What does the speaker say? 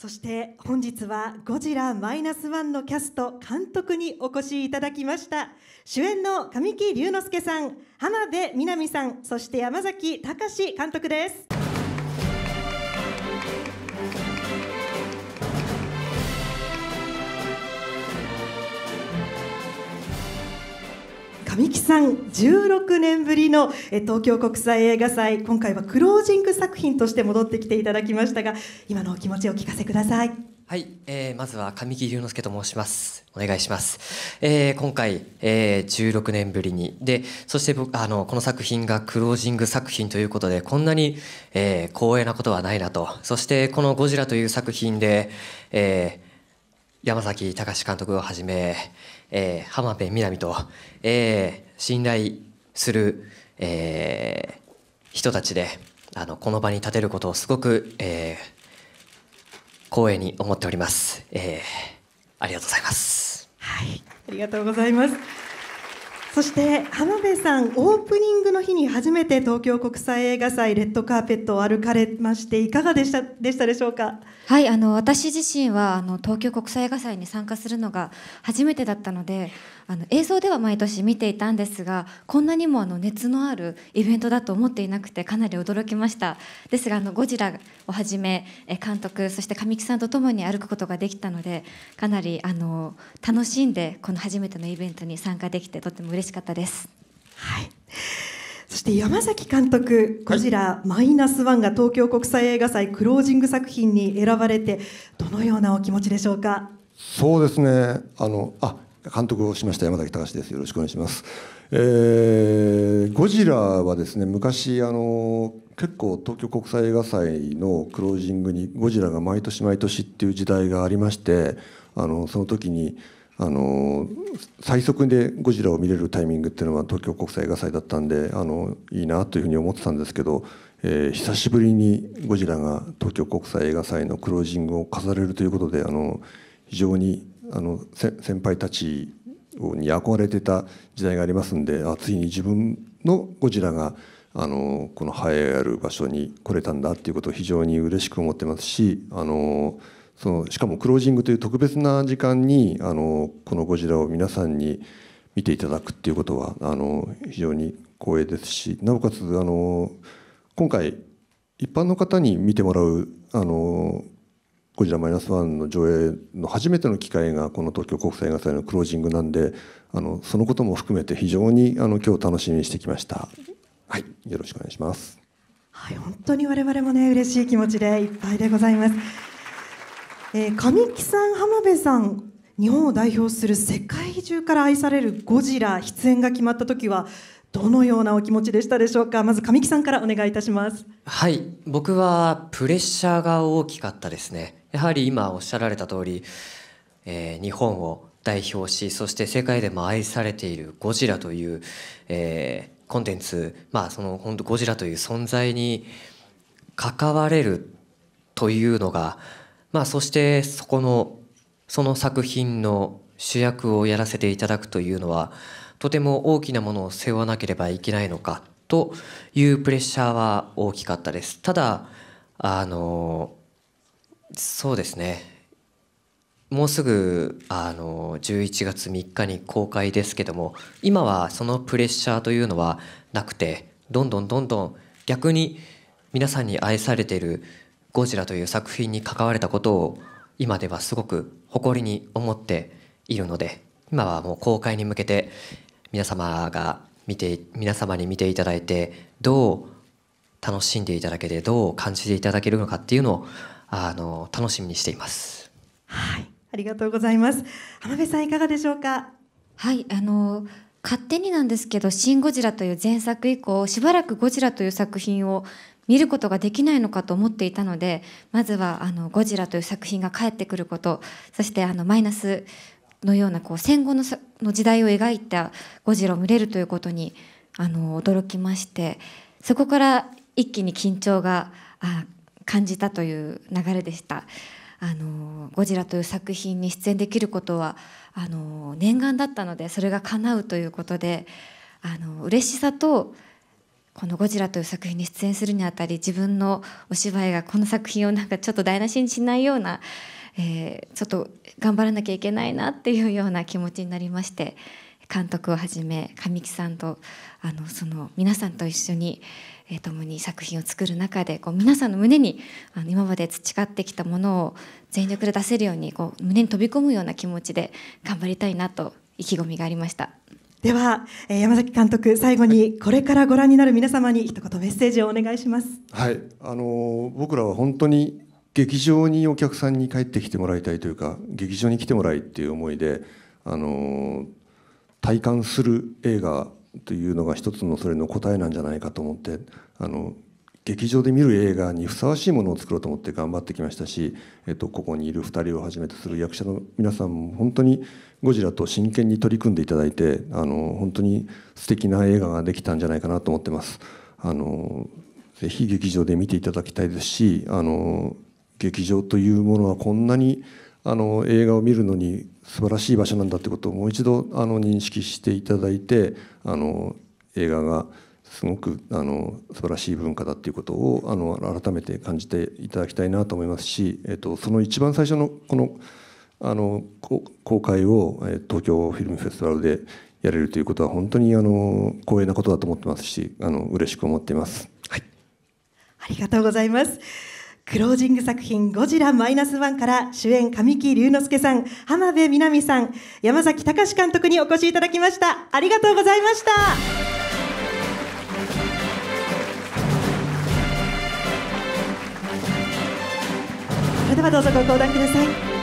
そして本日はゴジラマイナスワンのキャスト監督にお越しいただきました主演の神木隆之介さん浜辺美波さんそして山崎隆監督です神木さん16年ぶりの東京国際映画祭今回はクロージング作品として戻ってきていただきましたが今のお気持ちをお聞かせくださいはい、えー、まずは神木隆之介と申しますお願いします、えー、今回、えー、16年ぶりにでそして僕あのこの作品がクロージング作品ということでこんなに、えー、光栄なことはないなとそしてこの「ゴジラ」という作品で、えー、山崎隆監督をはじめ、えー、浜辺美波と、えー、信頼する、えー、人たちであのこの場に立てることをすごく、えー、光栄に思っております、えー、ありがとうございますはいありがとうございますそして浜辺さんオープニングの日に初めて東京国際映画祭レッドカーペットを歩かれましていかがでしたでしたでしょうかはいあの私自身はあの東京国際映画祭に参加するのが初めてだったのであの映像では毎年見ていたんですがこんなにもあの熱のあるイベントだと思っていなくてかなり驚きましたですがあのゴジラをはじめ監督そして神木さんと共に歩くことができたのでかなりあの楽しんでこの初めてのイベントに参加できてとても嬉しいしかったです。はいそして山崎監督、ゴジラマイナスワンが東京国際映画祭クロージング作品に選ばれて、どのようなお気持ちでしょうか。そうですね。あの、あ、監督をしました山崎隆です。よろしくお願いします。えー、ゴジラはですね、昔あの結構東京国際映画祭のクロージングにゴジラが毎年毎年っていう時代がありまして、あのその時に。あの最速でゴジラを見れるタイミングっていうのは東京国際映画祭だったんであのいいなというふうに思ってたんですけど、えー、久しぶりにゴジラが東京国際映画祭のクロージングを飾れるということであの非常にあの先輩たちに憧れてた時代がありますんであついに自分のゴジラがあのこの栄えある場所に来れたんだっていうことを非常に嬉しく思ってますしあのそのしかもクロージングという特別な時間にあのこの「ゴジラ」を皆さんに見ていただくっていうことはあの非常に光栄ですしなおかつあの今回一般の方に見てもらうあのゴジラマイナスワンの上映の初めての機会がこの東京国際映画祭のクロージングなんであのそのことも含めて非常にあの今日楽しみにしてきました。はい、よろしくお願いします。はい、本当に我々もね嬉しい気持ちでいっぱいでございます。えー、木さん浜辺さん日本を代表する世界中から愛されるゴジラ出演が決まった時はどのようなお気持ちでしたでしょうかまず神木さんからお願いいたしますはい僕はプレッシャーが大きかったですねやはり今おっしゃられた通り、えー、日本を代表しそして世界でも愛されているゴジラという、えー、コンテンツまあその本当ゴジラという存在に関われるというのがまあ、そしてそこのその作品の主役をやらせていただくというのはとても大きなものを背負わなければいけないのかというプレッシャーは大きかったですただあのそうですねもうすぐあの11月3日に公開ですけども今はそのプレッシャーというのはなくてどんどんどんどん逆に皆さんに愛されているゴジラという作品に関われたことを今ではすごく誇りに思っているので今はもう公開に向けて皆様が見て皆様に見ていただいてどう楽しんでいただけてどう感じていただけるのかっていうのをあの楽しみにしています。はい、ありがとうございます。浜辺さんいかがでしょうか。はい、あの勝手になんですけど「シン・ゴジラ」という前作以降しばらく「ゴジラ」という作品を見ることができないのかと思っていたのでまずはあの「ゴジラ」という作品が帰ってくることそしてあのマイナスのようなこう戦後のの時代を描いたゴジラを見れるということにあの驚きましてそこから一気に緊張があ感じたという流れでした。あのゴジラという作品に出演できることはあの念願だったのでそれが叶うということであの嬉しさとこの「ゴジラ」という作品に出演するにあたり自分のお芝居がこの作品をなんかちょっと台無しにしないような、えー、ちょっと頑張らなきゃいけないなっていうような気持ちになりまして監督をはじめ神木さんとあのその皆さんと一緒に、えー、共に作品を作る中でこう皆さんの胸にあの今まで培ってきたものを全力で出せるようにこう胸に飛び込むような気持ちで頑張りたいなと意気込みがありました。では、えー、山崎監督最後にこれからご覧になる皆様に一言メッセージをお願いします。はい、あの僕らは本当に劇場にお客さんに帰ってきてもらいたいというか劇場に来てもらいっていう思いで、あの体感する映画というのが一つのそれの答えなんじゃないかと思ってあの劇場で見る映画にふさわしいものを作ろうと思って頑張ってきましたし、えっと、ここにいる2人をはじめとする役者の皆さんも本当にゴジラと真剣に取り組んでいただいてあの本当に素敵な映画ができたんじゃないかなと思ってます。あのぜひ劇場で見ていただきたいですしあの劇場というものはこんなにあの映画を見るのに素晴らしい場所なんだってことをもう一度あの認識していただいてあの映画がすごくあの素晴らしい文化だっていうことをあの改めて感じていただきたいなと思いますし、えっと、その一番最初のこのあの公開を東京フィルムフェスティバルでやれるということは本当にあの光栄なことだと思ってますしあの嬉しく思っています、はい、ありがとうございますクロージング作品「ゴジラマイナスワンから主演神木隆之介さん浜辺美波さん山崎隆監督にお越しいただきましたありがとうございましたではどうぞご登壇ください